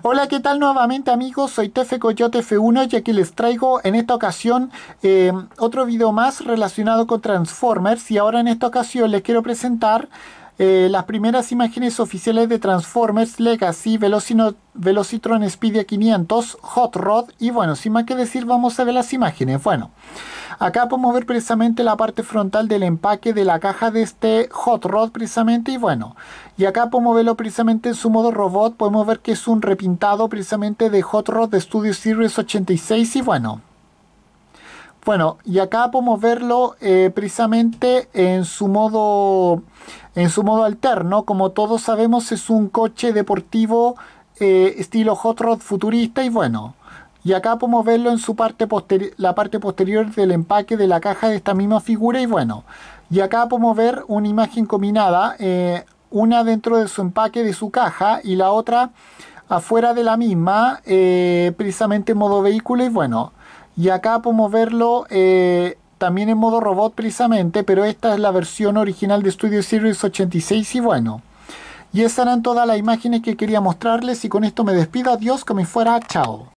Hola, ¿qué tal nuevamente amigos? Soy Tefe Coyote F1 y aquí les traigo en esta ocasión em, otro video más relacionado con Transformers y ahora en esta ocasión les quiero presentar eh, las primeras imágenes oficiales de Transformers Legacy, Velocitron Speedia 500, Hot Rod y bueno, sin más que decir vamos a ver las imágenes. Bueno, acá podemos ver precisamente la parte frontal del empaque de la caja de este Hot Rod precisamente y bueno, y acá podemos verlo precisamente en su modo robot, podemos ver que es un repintado precisamente de Hot Rod de Studio Series 86 y bueno. Bueno, y acá podemos verlo eh, precisamente en su modo en su modo alterno. Como todos sabemos, es un coche deportivo eh, estilo hot rod futurista y bueno. Y acá podemos verlo en su parte la parte posterior del empaque de la caja de esta misma figura y bueno. Y acá podemos ver una imagen combinada, eh, una dentro de su empaque de su caja y la otra afuera de la misma, precisamente en modo vehículo y bueno y acá podemos verlo eh, también en modo robot precisamente, pero esta es la versión original de Studio Series 86 y bueno. Y esas eran todas las imágenes que quería mostrarles y con esto me despido, adiós, como fuera, chao.